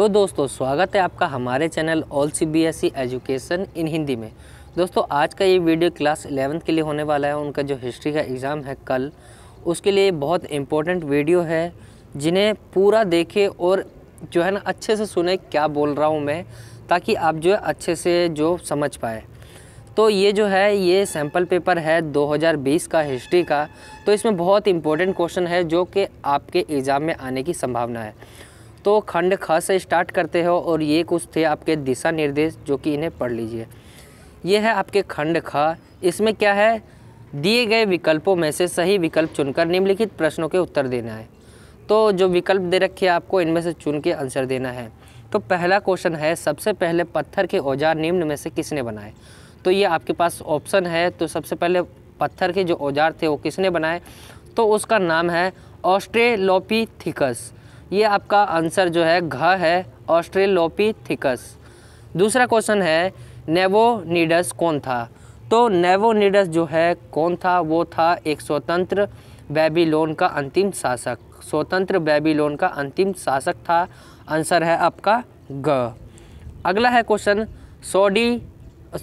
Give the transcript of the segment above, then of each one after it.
तो दोस्तों स्वागत है आपका हमारे channel all C B S E education in Hindi में दोस्तों आज का ये वीडियो क्लास एलेवंथ के लिए होने वाला है उनका जो हिस्ट्री का एग्ज़ाम है कल उसके लिए बहुत इम्पोर्टेंट वीडियो है जिन्हें पूरा देखें और जो है ना अच्छे से सुने क्या बोल रहा हूँ मैं ताकि आप जो है अच्छे से जो समझ पाए तो ये जो है ये सैम्पल पेपर है 2020 का हिस्ट्री का तो इसमें बहुत इंपॉर्टेंट क्वेश्चन है जो कि आपके एग्ज़ाम में आने की संभावना है तो खंड ख से स्टार्ट करते हो और ये कुछ थे आपके दिशा निर्देश जो कि इन्हें पढ़ लीजिए ये है आपके खंड ख इसमें क्या है दिए गए विकल्पों में से सही विकल्प चुनकर निम्नलिखित प्रश्नों के उत्तर देना है तो जो विकल्प दे रखे हैं आपको इनमें से चुन के आंसर देना है तो पहला क्वेश्चन है सबसे पहले पत्थर के औजार निम्न में से किसने बनाए तो ये आपके पास ऑप्शन है तो सबसे पहले पत्थर के जो औजार थे वो किसने बनाए तो उसका नाम है ऑस्ट्रेलोपीथिकस ये आपका आंसर जो है घ है ऑस्ट्रेलोपीथिकस दूसरा क्वेश्चन है नेवोनीडस कौन था तो नेवोनीडस जो है कौन था वो था एक स्वतंत्र बेबीलोन का अंतिम शासक स्वतंत्र बेबीलोन का अंतिम शासक था आंसर है आपका ग अगला है क्वेश्चन सोडी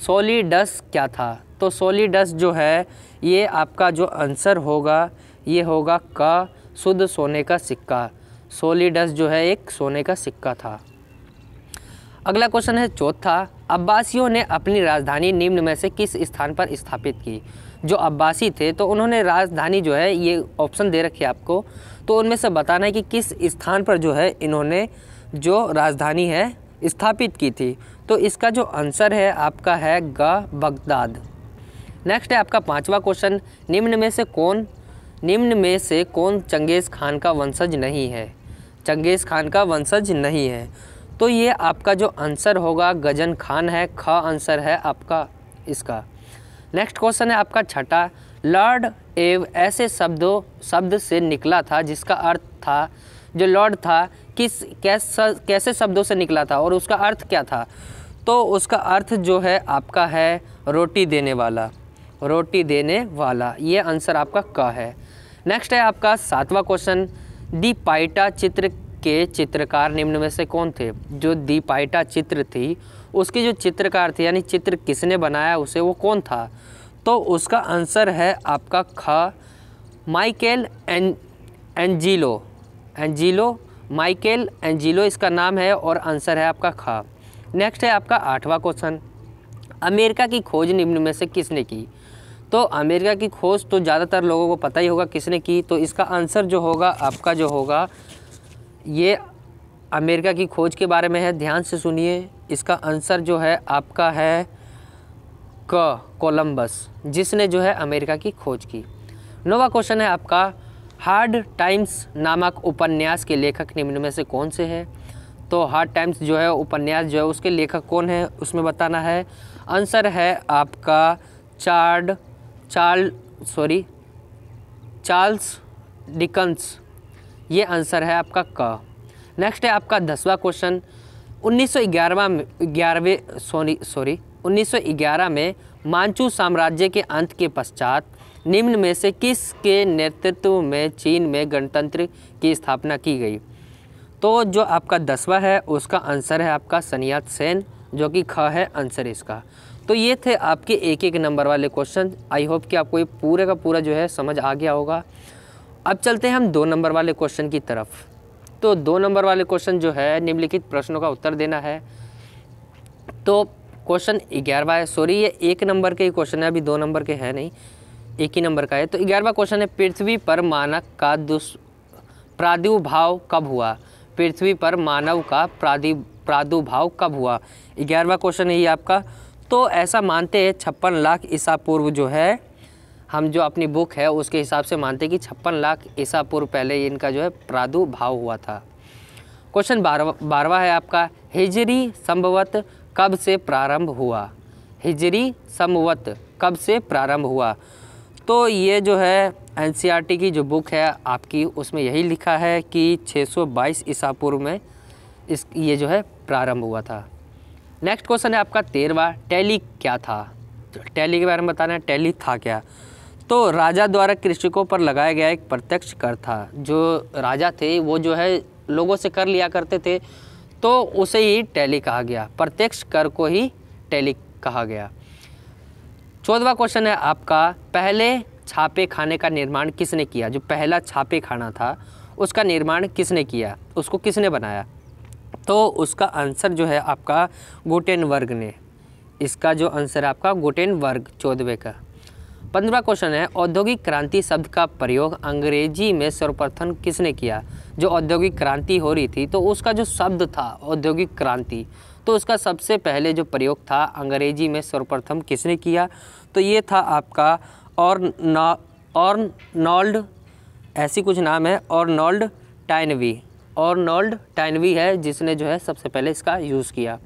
सोलिडस क्या था तो सोलिडस जो है ये आपका जो आंसर होगा ये होगा क शुद्ध सोने का सिक्का सोलिडस जो है एक सोने का सिक्का था अगला क्वेश्चन है चौथा अब्बासियों ने अपनी राजधानी निम्न में से किस स्थान पर स्थापित की जो अब्बासी थे तो उन्होंने राजधानी जो है ये ऑप्शन दे रखी है आपको तो उनमें से बताना है कि किस स्थान पर जो है इन्होंने जो राजधानी है स्थापित की थी तो इसका जो आंसर है आपका है ग बगदाद नेक्स्ट है आपका पांचवा क्वेश्चन निम्न में से कौन निम्न में से कौन चंगेज़ खान का वंशज नहीं है चंगेज़ खान का वंशज नहीं है तो ये आपका जो आंसर होगा गजन खान है ख आंसर है आपका इसका नेक्स्ट क्वेश्चन है आपका छठा लॉर्ड एव ऐसे शब्दों शब्द से निकला था जिसका अर्थ था जो लॉर्ड था किस कैस कैसे शब्दों से निकला था और उसका अर्थ क्या था तो उसका अर्थ जो है आपका है रोटी देने वाला रोटी देने वाला ये आंसर आपका क है नेक्स्ट है आपका सातवां क्वेश्चन दी पाइटा चित्र के चित्रकार निम्न में से कौन थे जो पाइटा चित्र थी उसके जो चित्रकार थे यानी चित्र किसने बनाया उसे वो कौन था तो उसका आंसर है आपका ख Michelangelo Angelo Michelangelo इसका नाम है और आंसर है आपका खा नेक्स्ट है आपका आठवां क्वेश्चन अमेरिका की खोज निम्न में से किसने की तो अमेरिका की खोज तो ज़्यादातर लोगों को पता ही होगा किसने की तो इसका आंसर जो होगा आपका जो होगा ये अमेरिका की खोज के बारे में है ध्यान से सुनिए इसका आंसर जो है आपका है क कोलंबस जिसने जो है अमेरिका की खोज की नोवा क्वेश्चन है आपका हार्ड टाइम्स नामक उपन्यास के लेखक निम्न में से कौन से हैं तो हार्ड टाइम्स जो है उपन्यास जो है उसके लेखक कौन है उसमें बताना है आंसर है आपका chard Charl sorry Charles Dickens ये आंसर है आपका क नेक्स्ट है आपका दसवा क्वेश्चन 1911 में ग्यारहवें सॉरी सॉरी 1911 में मांचू साम्राज्य के अंत के पश्चात निम्न में से किस के नेतृत्व में चीन में गणतंत्र की स्थापना की गई तो जो आपका दसवा है उसका आंसर है आपका सनियात सेन जो कि ख है आंसर इसका तो ये थे आपके एक एक नंबर वाले क्वेश्चन आई होप कि आपको ये पूरे का पूरा जो है समझ आ गया होगा अब चलते हैं हम दो नंबर वाले क्वेश्चन की तरफ तो दो नंबर वाले क्वेश्चन जो है निम्नलिखित प्रश्नों का उत्तर देना है तो क्वेश्चन ग्यारहवा है सॉरी ये एक नंबर के ही क्वेश्चन है अभी दो नंबर के है नहीं एक ही नंबर का है तो ग्यारहवा क्वेश्चन है पृथ्वी पर मानव का दुष् प्रादुर्भाव कब हुआ पृथ्वी पर मानव का प्रादि प्रादुर्भाव कब हुआ ग्यारहवा क्वेश्चन है ये आपका तो ऐसा मानते हैं छप्पन लाख ईसा पूर्व जो है हम जो अपनी बुक है उसके हिसाब से मानते हैं कि छप्पन लाख ईसा पूर्व पहले इनका जो है प्रादुर्भाव हुआ था क्वेश्चन बारवा बारवा है आपका हिजरी संभवत कब से प्रारंभ हुआ हिजरी संभवत कब से प्रारंभ हुआ तो ये जो है एन की जो बुक है आपकी उसमें यही लिखा है कि 622 ईसा पूर्व में इस ये जो है प्रारंभ हुआ था नेक्स्ट क्वेश्चन है आपका तेरवा टैली क्या था टैली तो के बारे में बताना है टैली था क्या तो राजा द्वारा कृषकों पर लगाया गया एक प्रत्यक्ष कर था जो राजा थे वो जो है लोगों से कर लिया करते थे तो उसे ही टैली कहा गया प्रत्यक्ष कर को ही टैली कहा गया चौदवा क्वेश्चन है आपका पहले छापे खाने का निर्माण किसने किया जो पहला छापे खाना था उसका निर्माण किसने किया उसको किसने बनाया तो उसका आंसर जो है आपका गोटेन वर्ग ने इसका जो आंसर है आपका गोटेन वर्ग चौदहवें का पंद्रह क्वेश्चन है औद्योगिक क्रांति शब्द का प्रयोग अंग्रेजी में सर्वप्रथम किसने किया जो औद्योगिक क्रांति हो रही थी तो उसका जो शब्द था औद्योगिक क्रांति तो उसका सबसे पहले जो प्रयोग था अंग्रेजी में सर्वप्रथम किसने किया तो ये था आपका और ना और नॉल्ड ऐसी कुछ नाम है और नॉल्ड टाइनवी और नॉल्ड टाइनवी है जिसने जो है सबसे पहले इसका यूज़ किया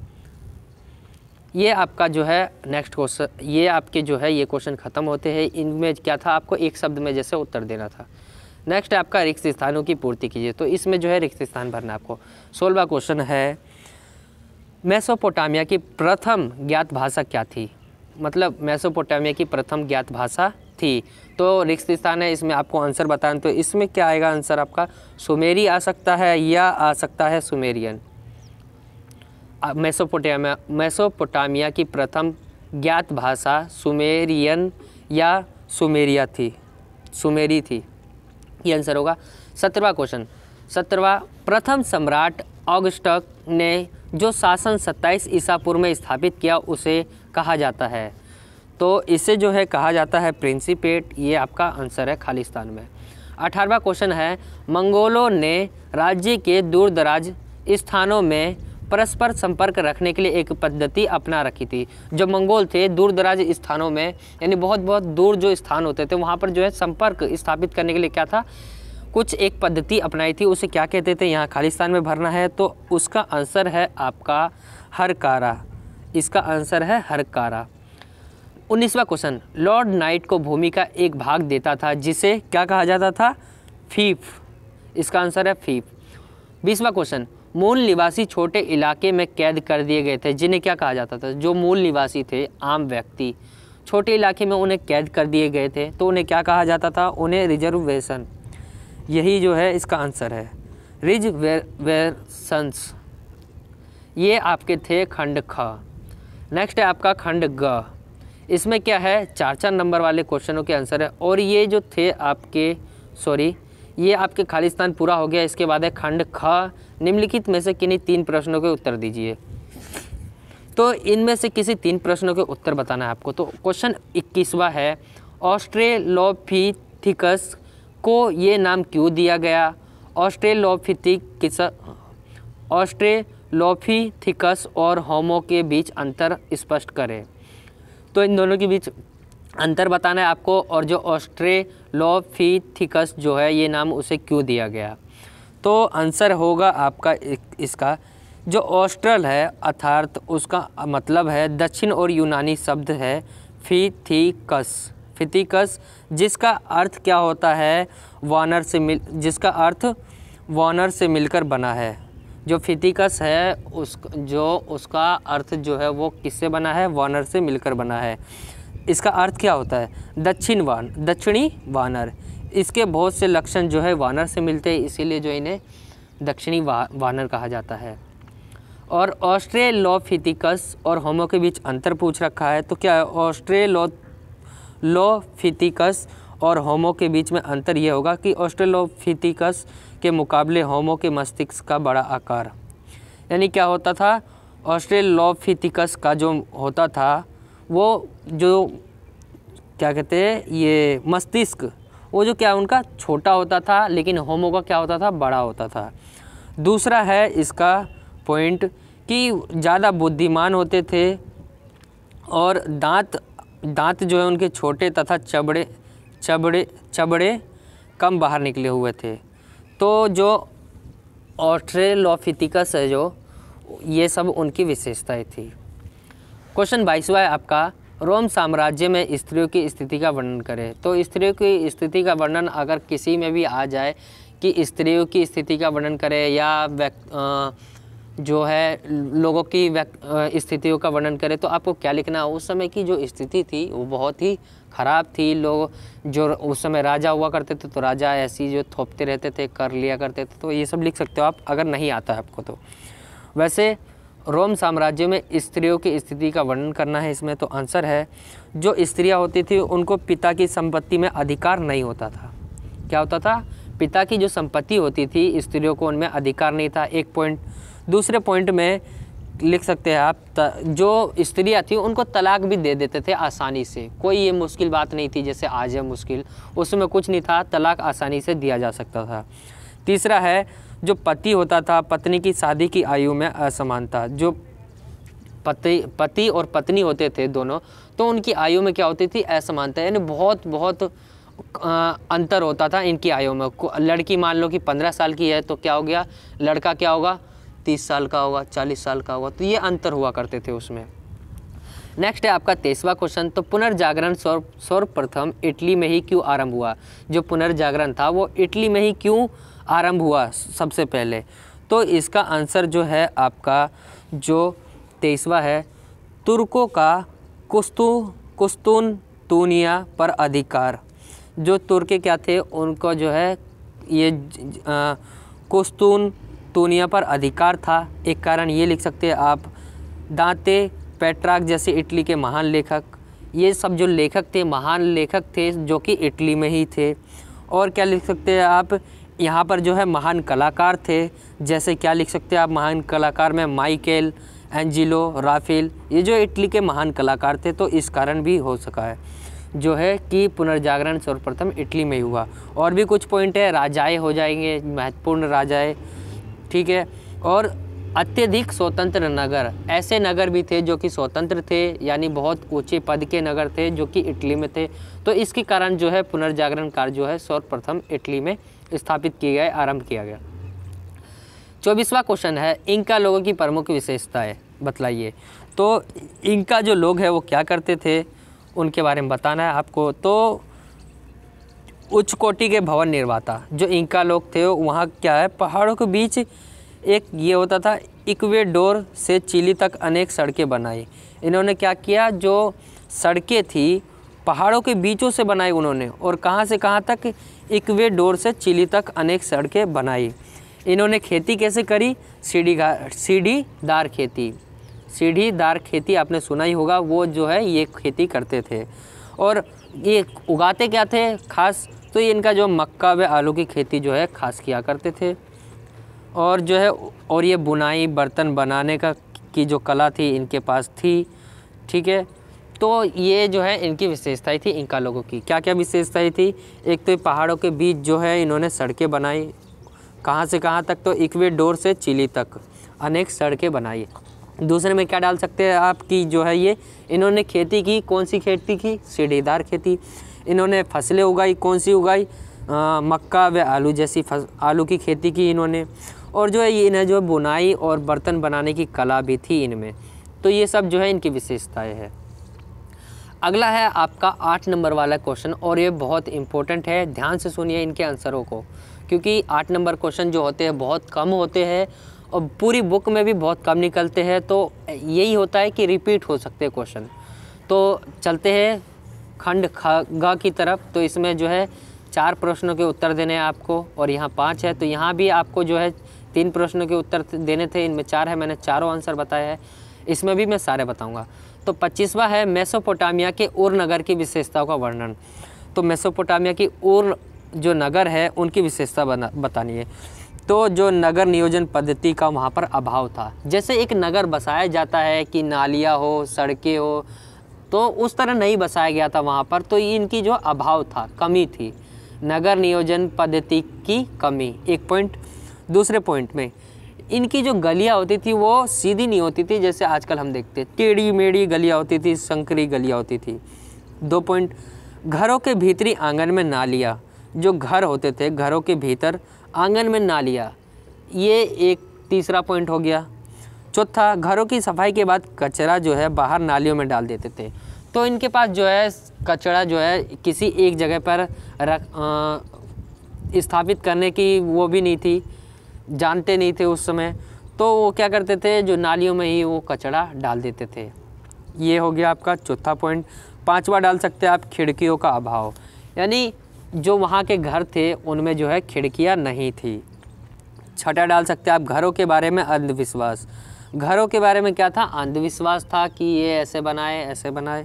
ये आपका जो है नेक्स्ट क्वेश्चन ये आपके जो है ये क्वेश्चन ख़त्म होते हैं इनमें क्या था आपको एक शब्द में जैसे उत्तर देना था नेक्स्ट आपका रिक्त स्थानों की पूर्ति कीजिए तो इसमें जो है रिक्त स्थान भरना आपको सोलवा क्वेश्चन है मैसोपोटामिया की प्रथम ज्ञात भाषा क्या थी मतलब मैसोपोटामिया की प्रथम ज्ञात भाषा थी तो रिक्त स्थान है इसमें आपको आंसर बताएं तो इसमें क्या आएगा आंसर आपका सुमेरी आ सकता है या आ सकता है सुमेरियन मेसोपोटामिया मेसोपोटामिया की प्रथम ज्ञात भाषा सुमेरियन या सुमेरिया थी सुमेरी थी ये आंसर होगा सत्रवा क्वेश्चन सत्रवा प्रथम सम्राट ऑगस्टक ने जो शासन 27 ईसा पूर्व में स्थापित किया उसे कहा जाता है तो इसे जो है कहा जाता है प्रिंसिपेट ये आपका आंसर है खालिस्तान में अठारहवा क्वेश्चन है मंगोलों ने राज्य के दूर दराज स्थानों में परस्पर संपर्क रखने के लिए एक पद्धति अपना रखी थी जो मंगोल थे दूर दराज स्थानों में यानी बहुत बहुत दूर जो स्थान होते थे वहाँ पर जो है संपर्क स्थापित करने के लिए क्या था कुछ एक पद्धति अपनाई थी उसे क्या कहते थे यहाँ खालिस्तान में भरना है तो उसका आंसर है आपका हरकारा इसका आंसर है हरकारा उन्नीसवा क्वेश्चन लॉर्ड नाइट को भूमि का एक भाग देता था जिसे क्या कहा जाता था फीफ इसका आंसर है फीफ बीसवा क्वेश्चन मूल निवासी छोटे इलाके में कैद कर दिए गए थे जिन्हें क्या कहा जाता था जो मूल निवासी थे आम व्यक्ति छोटे इलाके में उन्हें कैद कर दिए गए थे तो उन्हें क्या कहा जाता था उन्हें रिजर्वेशन यही जो है इसका आंसर है रिजर्वेशंस ये आपके थे खंड ख नेक्स्ट है आपका खंड ग इसमें क्या है चार चार नंबर वाले क्वेश्चनों के आंसर है और ये जो थे आपके सॉरी ये आपके खालिस्तान पूरा हो गया इसके बाद है खंड ख निम्नलिखित में से किन्हीं तीन प्रश्नों के उत्तर दीजिए तो इनमें से किसी तीन प्रश्नों के उत्तर बताना है आपको तो क्वेश्चन इक्कीसवा है ऑस्ट्रेलोफिथिकस को ये नाम क्यों दिया गया ऑस्ट्रेलोफिथिकस ऑस्ट्रेलोफिथिकस और होमो के बीच अंतर स्पष्ट करें तो इन दोनों के बीच अंतर बताना है आपको और जो ऑस्ट्रेलोफीथिकस जो है ये नाम उसे क्यों दिया गया तो आंसर होगा आपका इसका जो ऑस्ट्रल है अर्थार्थ उसका मतलब है दक्षिण और यूनानी शब्द है फीथिकस फितिकस जिसका अर्थ क्या होता है वानर से मिल जिसका अर्थ वानर से मिलकर बना है जो फितिकस है उस जो उसका अर्थ जो है वो किससे बना है वानर से मिलकर बना है इसका अर्थ क्या होता है दक्षिण वान दक्षिणी वानर इसके बहुत से लक्षण जो है वानर से मिलते हैं इसीलिए जो इन्हें दक्षिणी वा, वानर कहा जाता है और ऑस्ट्रेलोफिथिकस और होमो के बीच अंतर पूछ रखा है तो क्या है ऑस्ट्रेलो लोफिथिकस लो और होमो के बीच में अंतर यह होगा कि ऑस्ट्रेलोफिथिकस के मुकाबले होमो के मस्तिष्क का बड़ा आकार यानी क्या होता था ऑस्ट्रेलोफिथिकस का जो होता था वो जो क्या कहते हैं ये मस्तिष्क वो जो क्या उनका छोटा होता था लेकिन होमो का क्या होता था बड़ा होता था दूसरा है इसका पॉइंट कि ज़्यादा बुद्धिमान होते थे और दांत दांत जो है उनके छोटे तथा चबड़े चबड़े चबड़े कम बाहर निकले हुए थे तो जो ऑस्ट्रेलोफिटिकस है जो ये सब उनकी विशेषताएं थी क्वेश्चन बाईसवा है आपका रोम साम्राज्य में स्त्रियों की स्थिति का वर्णन करें तो स्त्रियों की स्थिति का वर्णन अगर किसी में भी आ जाए कि स्त्रियों की स्थिति का वर्णन करें या व्यक्ति जो है लोगों की स्थितियों का वर्णन करें तो आपको क्या लिखना उस समय की जो स्थिति थी वो बहुत ही ख़राब थी लोग जो उस समय राजा हुआ करते थे तो राजा ऐसी जो थोपते रहते थे कर लिया करते थे तो ये सब लिख सकते हो आप अगर नहीं आता आपको तो वैसे रोम साम्राज्य में स्त्रियों की स्थिति का वर्णन करना है इसमें तो आंसर है जो स्त्रियाँ होती थी उनको पिता की संपत्ति में अधिकार नहीं होता था क्या होता था पिता की जो संपत्ति होती थी स्त्रियों को उनमें अधिकार नहीं था एक पॉइंट दूसरे पॉइंट में लिख सकते हैं आप जो स्त्रियाँ थी उनको तलाक भी दे देते थे आसानी से कोई ये मुश्किल बात नहीं थी जैसे आज है मुश्किल उसमें कुछ नहीं था तलाक आसानी से दिया जा सकता था तीसरा है जो पति होता था पत्नी की शादी की आयु में असमानता जो पति पति और पत्नी होते थे दोनों तो उनकी आयु में क्या होती थी असमानता यानी बहुत बहुत आ, अंतर होता था इनकी आयु में लड़की मान लो कि पंद्रह साल की है तो क्या हो गया लड़का क्या होगा तीस साल का होगा चालीस साल का होगा तो ये अंतर हुआ करते थे उसमें नेक्स्ट है आपका तेसवा क्वेश्चन तो पुनर्जागरण सर्व सर्वप्रथम इटली में ही क्यों आरंभ हुआ जो पुनर्जागरण था वो इटली में ही क्यों आरंभ हुआ सबसे पहले तो इसका आंसर जो है आपका जो तेसवा है तुर्कों का कुस्तु कुस्तून तूनिया पर अधिकार जो तुर्के क्या थे उनको जो है ये कुस्तून टूनिया पर अधिकार था एक कारण ये लिख सकते हैं आप दांते पेट्राक जैसे इटली के महान लेखक ये सब जो लेखक थे महान लेखक थे जो कि इटली में ही थे और क्या लिख सकते हैं आप यहाँ पर जो है महान कलाकार थे जैसे क्या लिख सकते हैं आप महान कलाकार में माइकेल एंजिलो राफेल ये जो इटली के महान कलाकार थे तो इस कारण भी हो सका है जो है कि पुनर्जागरण सर्वप्रथम इटली में हुआ और भी कुछ पॉइंट है राजाएं हो जाएंगे महत्वपूर्ण राजाएं ठीक है और अत्यधिक स्वतंत्र नगर ऐसे नगर भी थे जो कि स्वतंत्र थे यानी बहुत ऊंचे पद के नगर थे जो कि इटली में थे तो इसके कारण जो है पुनर्जागरण कार्य जो है सर्वप्रथम इटली में स्थापित किए गए आरंभ किया गया चौबीसवा क्वेश्चन है इनका लोगों की प्रमुख विशेषताएँ बतलाइए तो इनका जो लोग है वो क्या करते थे उनके बारे में बताना है आपको तो उच्च कोटि के भवन निर्माता जो इंका लोग थे वहाँ क्या है पहाड़ों के बीच एक ये होता था इक्वेडोर से चिली तक अनेक सड़कें बनाई इन्होंने क्या किया जो सड़कें थी पहाड़ों के बीचों से बनाई उन्होंने और कहाँ से कहाँ तक इक्वेडोर से चिली तक अनेक सड़कें बनाई इन्होंने खेती कैसे करी सीढ़ी सीढ़ीदार खेती सीढ़ीदार खेती आपने सुना ही होगा वो जो है ये खेती करते थे और ये उगाते क्या थे खास तो ये इनका जो मक्का व आलू की खेती जो है खास किया करते थे और जो है और ये बुनाई बर्तन बनाने का की जो कला थी इनके पास थी ठीक है तो ये जो है इनकी विशेषताएँ थी इनका लोगों की क्या क्या विशेषताएँ थी एक तो पहाड़ों के बीच जो है इन्होंने सड़कें बनाई कहाँ से कहाँ तक तो इक्वेडोर से चिली तक अनेक सड़कें बनाई दूसरे में क्या डाल सकते हैं आप कि जो है ये इन्होंने खेती की कौन सी खेती की सीढ़ीदार खेती इन्होंने फसलें उगाई कौन सी उगाई आ, मक्का व आलू जैसी फस, आलू की खेती की इन्होंने और जो है इन्हें जो बुनाई और बर्तन बनाने की कला भी थी इनमें तो ये सब जो है इनकी विशेषताएँ हैं अगला है आपका आठ नंबर वाला क्वेश्चन और ये बहुत इंपॉर्टेंट है ध्यान से सुनिए इनके आंसरों को क्योंकि आठ नंबर क्वेश्चन जो होते हैं बहुत कम होते हैं और पूरी बुक में भी बहुत कम निकलते हैं तो यही होता है कि रिपीट हो सकते हैं क्वेश्चन तो चलते हैं खंड खगा की तरफ तो इसमें जो है चार प्रश्नों के उत्तर देने हैं आपको और यहाँ पाँच है तो यहाँ भी आपको जो है तीन प्रश्नों के उत्तर देने थे इनमें चार है मैंने चारों आंसर बताया है इसमें भी मैं सारे बताऊँगा तो पच्चीसवा है मेसोपोटामिया के उर नगर की विशेषताओं का वर्णन तो मेसोपोटामिया की उर जो नगर है उनकी विशेषता बतानी है तो जो नगर नियोजन पद्धति का वहाँ पर अभाव था जैसे एक नगर बसाया जाता है कि नालियाँ हो सड़कें हो तो उस तरह नहीं बसाया गया था वहाँ पर तो इनकी जो अभाव था कमी थी नगर नियोजन पद्धति की कमी एक पॉइंट दूसरे पॉइंट में इनकी जो गलियाँ होती थी वो सीधी नहीं होती थी जैसे आजकल हम देखते टेढ़ी मेढ़ी गलियाँ होती थी संकरी गलियाँ होती थी दो पॉइंट घरों के भीतरी आंगन में नालियाँ जो घर होते थे घरों के भीतर आंगन में नालियाँ ये एक तीसरा पॉइंट हो गया चौथा घरों की सफाई के बाद कचरा जो है बाहर नालियों में डाल देते थे तो इनके पास जो है कचरा जो है किसी एक जगह पर रख स्थापित करने की वो भी नहीं थी जानते नहीं थे उस समय तो वो क्या करते थे जो नालियों में ही वो कचरा डाल देते थे ये हो गया आपका चौथा पॉइंट पांचवा डाल सकते हैं आप खिड़कियों का अभाव यानी जो वहाँ के घर थे उनमें जो है खिड़कियाँ नहीं थी छठा डाल सकते हैं आप घरों के बारे में अंधविश्वास घरों के बारे में क्या था अंधविश्वास था कि ये ऐसे बनाए ऐसे बनाए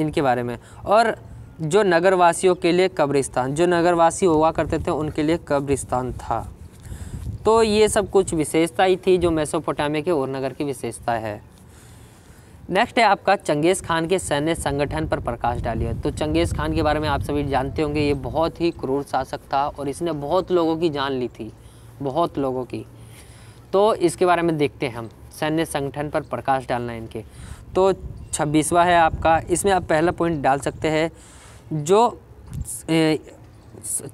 इनके बारे में और जो नगरवासियों के लिए कब्रिस्तान जो नगरवासी हुआ करते थे उनके लिए कब्रिस्तान था तो ये सब कुछ विशेषता ही थी जो मेसोपोटामिया के और नगर की विशेषता है नेक्स्ट है आपका चंगेज़ खान के सैन्य संगठन पर प्रकाश डालिए तो चंगेज़ खान के बारे में आप सभी जानते होंगे ये बहुत ही क्रूर शासक था और इसने बहुत लोगों की जान ली थी बहुत लोगों की तो इसके बारे में देखते हैं हम सैन्य संगठन पर प्रकाश डालना है इनके तो छब्बीसवा है आपका इसमें आप पहला पॉइंट डाल सकते हैं जो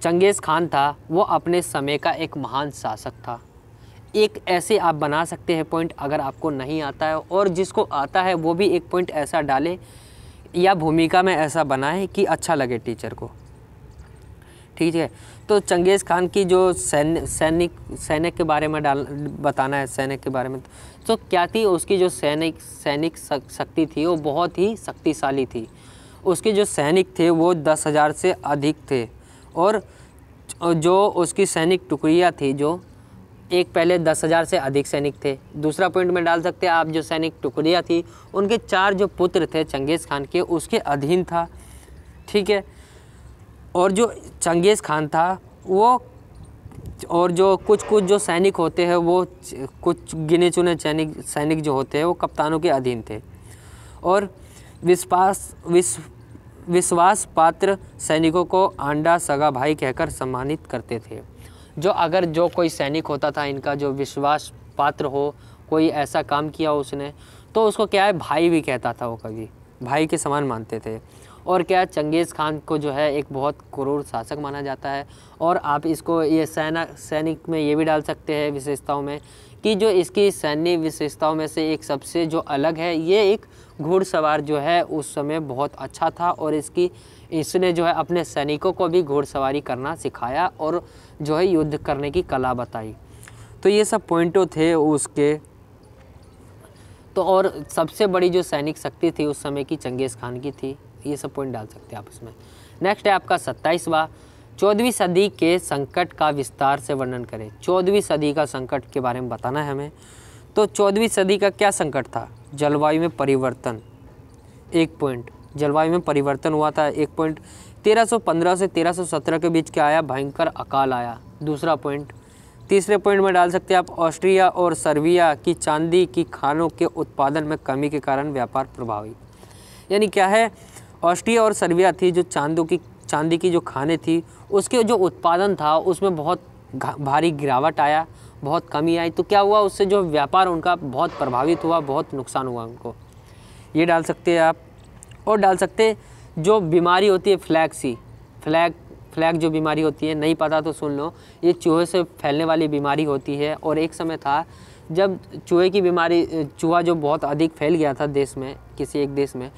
चंगेज़ खान था वो अपने समय का एक महान शासक था एक ऐसे आप बना सकते हैं पॉइंट अगर आपको नहीं आता है और जिसको आता है वो भी एक पॉइंट ऐसा डालें या भूमिका में ऐसा बनाएं कि अच्छा लगे टीचर को ठीक है तो चंगेज़ खान की जो सैन्य सैनिक सैनिक के बारे में डाल बताना है सैनिक के बारे में तो क्या थी उसकी जो सैनिक सैनिक शक्ति थी वो बहुत ही शक्तिशाली थी उसके जो सैनिक थे वो दस हज़ार से अधिक थे और जो उसकी सैनिक टुकड़ियाँ थी जो एक पहले दस हज़ार से अधिक सैनिक थे दूसरा पॉइंट में डाल सकते हैं आप जो सैनिक टुकड़ियाँ थी उनके चार जो पुत्र थे चंगेज़ खान के उसके अधीन था ठीक है और जो चंगेज़ खान था वो और जो कुछ कुछ जो सैनिक होते हैं वो कुछ गिने चुने सैनिक सैनिक जो होते हैं वो कप्तानों के अधीन थे और विश्वास विश्व विश्वास पात्र सैनिकों को आंडा सगा भाई कहकर सम्मानित करते थे जो अगर जो कोई सैनिक होता था इनका जो विश्वास पात्र हो कोई ऐसा काम किया हो उसने तो उसको क्या है भाई भी कहता था वो कभी भाई के समान मानते थे और क्या चंगेज़ खान को जो है एक बहुत क्रूर शासक माना जाता है और आप इसको ये सेना सैनिक में ये भी डाल सकते हैं विशेषताओं में कि जो इसकी सैन्य विशेषताओं में से एक सबसे जो अलग है ये एक घोड़सवार जो है उस समय बहुत अच्छा था और इसकी इसने जो है अपने सैनिकों को भी घोड़सवारी करना सिखाया और जो है युद्ध करने की कला बताई तो ये सब पॉइंटों थे उसके तो और सबसे बड़ी जो सैनिक शक्ति थी उस समय की चंगेज़ खान की थी ये सब पॉइंट डाल सकते हैं आप इसमें नेक्स्ट है आपका सत्ताईसवा चौदहवीं सदी के संकट का विस्तार से वर्णन करें चौदहवीं सदी का संकट के बारे में बताना है हमें तो चौदहवीं सदी का क्या संकट था जलवायु में परिवर्तन एक पॉइंट जलवायु में परिवर्तन हुआ था एक पॉइंट 1315 से 1317 के बीच क्या आया भयंकर अकाल आया दूसरा पॉइंट तीसरे पॉइंट में डाल सकते हैं आप ऑस्ट्रिया और सर्बिया की चांदी की खानों के उत्पादन में कमी के कारण व्यापार प्रभावित यानी क्या है ऑस्ट्रिया और सर्बिया थी जो चांदों की चांदी की जो खाने थी उसके जो उत्पादन था उसमें बहुत भारी गिरावट आया बहुत कमी आई तो क्या हुआ उससे जो व्यापार उनका बहुत प्रभावित हुआ बहुत नुकसान हुआ उनको ये डाल सकते हैं आप और डाल सकते जो बीमारी होती है फ्लैग सी फ्लैग फ्लैग जो बीमारी होती है नहीं पता तो सुन लो ये चूहे से फैलने वाली बीमारी होती है और एक समय था जब चूहे की बीमारी चूहा जो बहुत अधिक फैल गया था देश में किसी एक देश में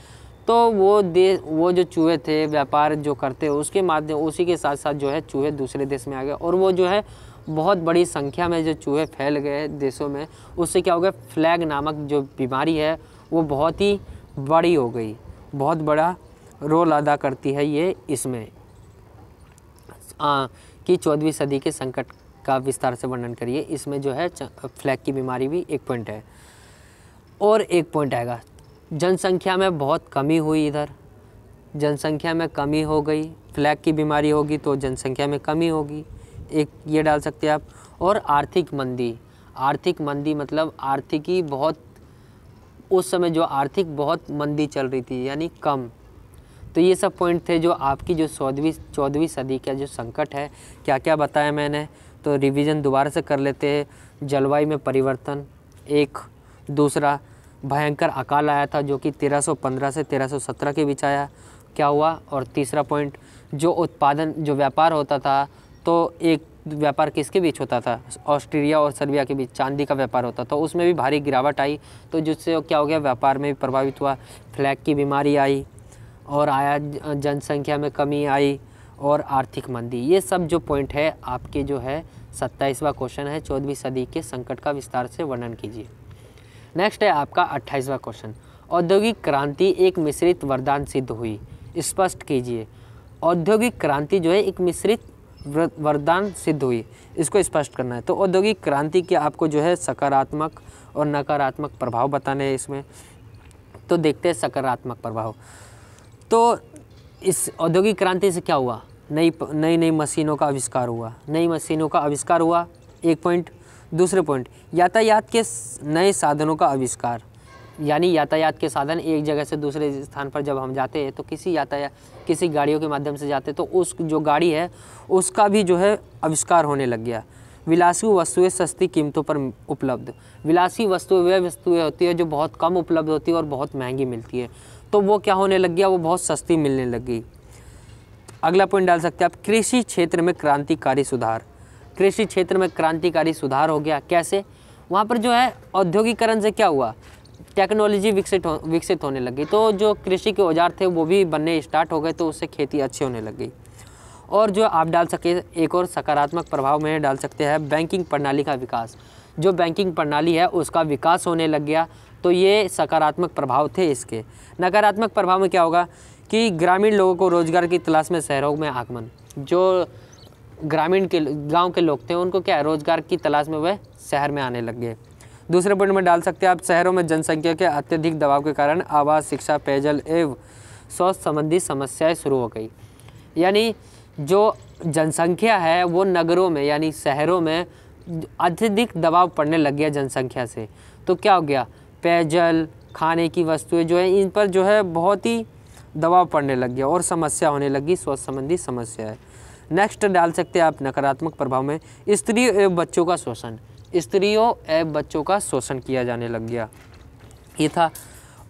तो वो दे वो जो चूहे थे व्यापार जो करते उसके माध्यम उसी के साथ साथ जो है चूहे दूसरे देश में आ गए और वो जो है बहुत बड़ी संख्या में जो चूहे फैल गए देशों में उससे क्या हो गया फ्लैग नामक जो बीमारी है वो बहुत ही बड़ी हो गई बहुत बड़ा रोल अदा करती है ये इसमें आ, कि चौदहवीं सदी के संकट का विस्तार से वर्णन करिए इसमें जो है फ्लैग की बीमारी भी एक पॉइंट है और एक पॉइंट आएगा जनसंख्या में बहुत कमी हुई इधर जनसंख्या में कमी हो गई फ्लैग की बीमारी होगी तो जनसंख्या में कमी होगी एक ये डाल सकते हैं आप और आर्थिक मंदी आर्थिक मंदी मतलब आर्थिकी बहुत उस समय जो आर्थिक बहुत मंदी चल रही थी यानी कम तो ये सब पॉइंट थे जो आपकी जो चौदहवीं चौदहवीं सदी का जो संकट है क्या क्या बताया मैंने तो रिवीजन दोबारा से कर लेते हैं जलवायु में परिवर्तन एक दूसरा भयंकर अकाल आया था जो कि 1315 से 1317 के बीच आया क्या हुआ और तीसरा पॉइंट जो उत्पादन जो व्यापार होता था तो एक व्यापार किसके बीच होता था ऑस्ट्रेलिया और सर्बिया के बीच चांदी का व्यापार होता था उसमें भी भारी गिरावट आई तो जिससे क्या हो गया व्यापार में भी प्रभावित हुआ फ्लैग की बीमारी आई और आया जनसंख्या में कमी आई और आर्थिक मंदी ये सब जो पॉइंट है आपके जो है सत्ताईसवा क्वेश्चन है चौदहवीं सदी के संकट का विस्तार से वर्णन कीजिए नेक्स्ट है आपका अट्ठाईसवा क्वेश्चन औद्योगिक क्रांति एक मिश्रित वरदान सिद्ध हुई स्पष्ट कीजिए औद्योगिक क्रांति जो है एक मिश्रित वरदान सिद्ध हुई इसको स्पष्ट करना है तो औद्योगिक क्रांति के आपको जो है सकारात्मक और नकारात्मक प्रभाव बताने हैं इसमें तो देखते हैं सकारात्मक प्रभाव तो इस औद्योगिक क्रांति से क्या हुआ नई नई नई मशीनों का आविष्कार हुआ नई मशीनों का आविष्कार हुआ एक पॉइंट दूसरे पॉइंट यातायात के नए साधनों का आविष्कार यानी यातायात के साधन एक जगह से दूसरे स्थान पर जब हम जाते हैं तो किसी यातायात किसी गाड़ियों के माध्यम से जाते तो उस जो गाड़ी है उसका भी जो है आविष्कार होने लग गया विलासी वस्तुएं सस्ती कीमतों पर उपलब्ध विलासी वस्तुएं वह वस्तुएं होती है जो बहुत कम उपलब्ध होती है और बहुत महंगी मिलती है तो वो क्या होने लग गया वो बहुत सस्ती मिलने लग गई अगला पॉइंट डाल सकते हैं आप कृषि क्षेत्र में क्रांतिकारी सुधार कृषि क्षेत्र में क्रांतिकारी सुधार हो गया कैसे वहाँ पर जो है औद्योगिकरण से क्या हुआ टेक्नोलॉजी विकसित हो विकसित होने लगी तो जो कृषि के औजार थे वो भी बनने स्टार्ट हो गए तो उससे खेती अच्छी होने लग गई और जो आप डाल सके एक और सकारात्मक प्रभाव में डाल सकते हैं बैंकिंग प्रणाली का विकास जो बैंकिंग प्रणाली है उसका विकास होने लग गया तो ये सकारात्मक प्रभाव थे इसके नकारात्मक प्रभाव में क्या होगा कि ग्रामीण लोगों को रोज़गार की तलाश में शहरों में आगमन जो ग्रामीण के गांव के लोग थे उनको क्या है रोज़गार की तलाश में वह शहर में आने लग गए दूसरे पॉइंट में डाल सकते हैं आप शहरों में जनसंख्या के अत्यधिक दबाव के कारण आवास शिक्षा पेयजल एवं स्वास्थ्य संबंधी समस्याएं शुरू हो गई यानी जो जनसंख्या है वो नगरों में यानी शहरों में अत्यधिक दबाव पड़ने लग गया जनसंख्या से तो क्या हो गया पेयजल खाने की वस्तुएं जो है इन पर जो है बहुत ही दबाव पड़ने लग गया और समस्या होने लगी स्वास्थ्य संबंधी समस्या है नेक्स्ट डाल सकते हैं आप नकारात्मक प्रभाव में स्त्री एवं बच्चों का शोषण स्त्रियों एवं बच्चों का शोषण किया जाने लग गया ये था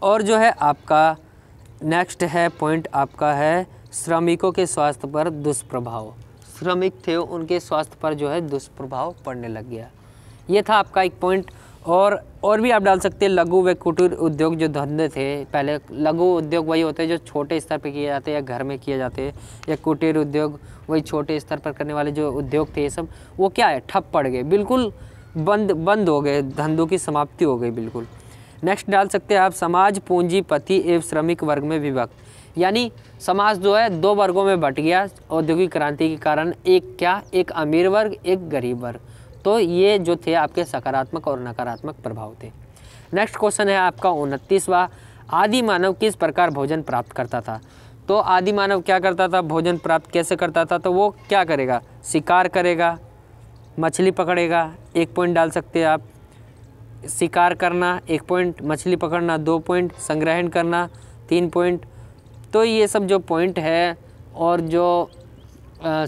और जो है आपका नेक्स्ट है पॉइंट आपका है श्रमिकों के स्वास्थ्य पर दुष्प्रभाव श्रमिक थे उनके स्वास्थ्य पर जो है दुष्प्रभाव पड़ने लग गया ये था आपका एक पॉइंट और और भी आप डाल सकते हैं लघु व कुटीर उद्योग जो धंधे थे पहले लघु उद्योग वही होते हैं जो छोटे स्तर पे किए जाते हैं या घर में किए जाते हैं या कुटीर उद्योग वही छोटे स्तर पर करने वाले जो उद्योग थे ये सब वो क्या है ठप पड़ गए बिल्कुल बंद बंद हो गए धंधों की समाप्ति हो गई बिल्कुल नेक्स्ट डाल सकते हैं आप समाज पूंजीपति एवं श्रमिक वर्ग में विभक्त यानी समाज जो है दो वर्गों में बट गया औद्योगिक क्रांति के कारण एक क्या एक अमीर वर्ग एक गरीब वर्ग तो ये जो थे आपके सकारात्मक और नकारात्मक प्रभाव थे नेक्स्ट क्वेश्चन है आपका उनतीसवा आदि मानव किस प्रकार भोजन प्राप्त करता था तो आदि मानव क्या करता था भोजन प्राप्त कैसे करता था तो वो क्या करेगा शिकार करेगा मछली पकड़ेगा एक पॉइंट डाल सकते हैं आप शिकार करना एक पॉइंट मछली पकड़ना दो पॉइंट संग्रहण करना तीन पॉइंट तो ये सब जो पॉइंट है और जो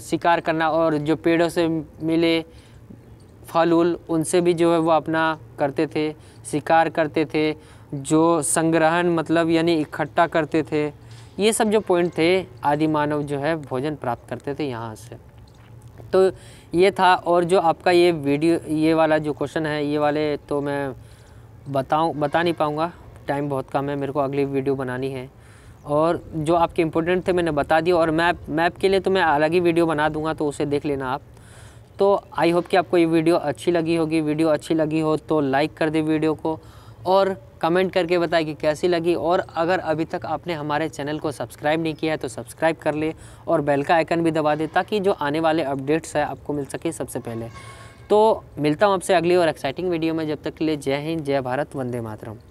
शिकार करना और जो पेड़ों से मिले फल उल उनसे भी जो है वो अपना करते थे शिकार करते थे जो संग्रहण मतलब यानी इकट्ठा करते थे ये सब जो पॉइंट थे आदि मानव जो है भोजन प्राप्त करते थे यहाँ से तो ये था और जो आपका ये वीडियो ये वाला जो क्वेश्चन है ये वाले तो मैं बताऊँ बता नहीं पाऊँगा टाइम बहुत कम है मेरे को अगली वीडियो बनानी है और जो आपके इम्पोर्टेंट थे मैंने बता दिया और मैप मैप के लिए तो मैं अलग ही वीडियो बना दूंगा तो उसे देख लेना आप तो आई होप कि आपको ये वीडियो अच्छी लगी होगी वीडियो अच्छी लगी हो तो लाइक कर दे वीडियो को और कमेंट करके बताएं कि कैसी लगी और अगर अभी तक आपने हमारे चैनल को सब्सक्राइब नहीं किया है तो सब्सक्राइब कर ले और बेल का आइकन भी दबा दे ताकि जो आने वाले अपडेट्स हैं आपको मिल सके सबसे पहले तो मिलता हूँ आपसे अगली और एक्साइटिंग वीडियो में जब तक के लिए जय हिंद जय भारत वंदे मातरम